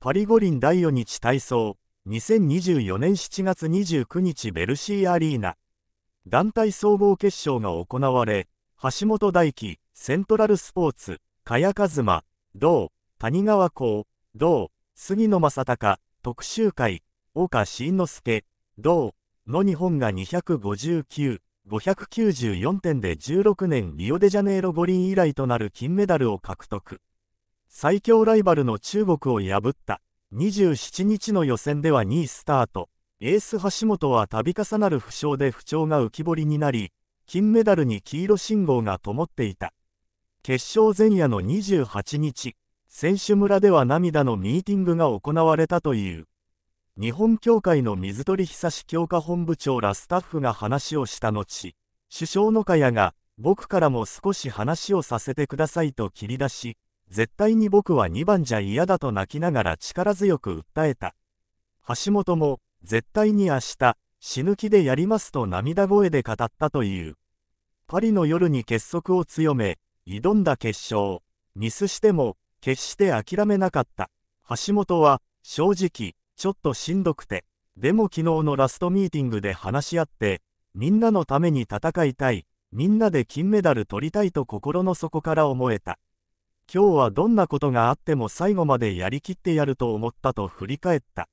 パリ五輪第4日体操2024年7月29日ベルシーアリーナ団体総合決勝が行われ橋本大輝セントラルスポーツ萱和馬同谷川校同杉野正隆、特集会岡慎之助同の日本が259594点で16年リオデジャネイロ五輪以来となる金メダルを獲得。最強ライバルの中国を破った27日の予選では2位スタートエース橋本は度重なる負傷で不調が浮き彫りになり金メダルに黄色信号が灯っていた決勝前夜の28日選手村では涙のミーティングが行われたという日本協会の水鳥久志強化本部長らスタッフが話をした後首相の茅が僕からも少し話をさせてくださいと切り出し絶対に僕は2番じゃ嫌だと泣きながら力強く訴えた。橋本も、絶対に明日、死ぬ気でやりますと涙声で語ったという。パリの夜に結束を強め、挑んだ決勝、ミスしても、決して諦めなかった。橋本は、正直、ちょっとしんどくて、でも昨日のラストミーティングで話し合って、みんなのために戦いたい、みんなで金メダル取りたいと心の底から思えた。今日はどんなことがあっても最後までやりきってやると思ったと振り返った。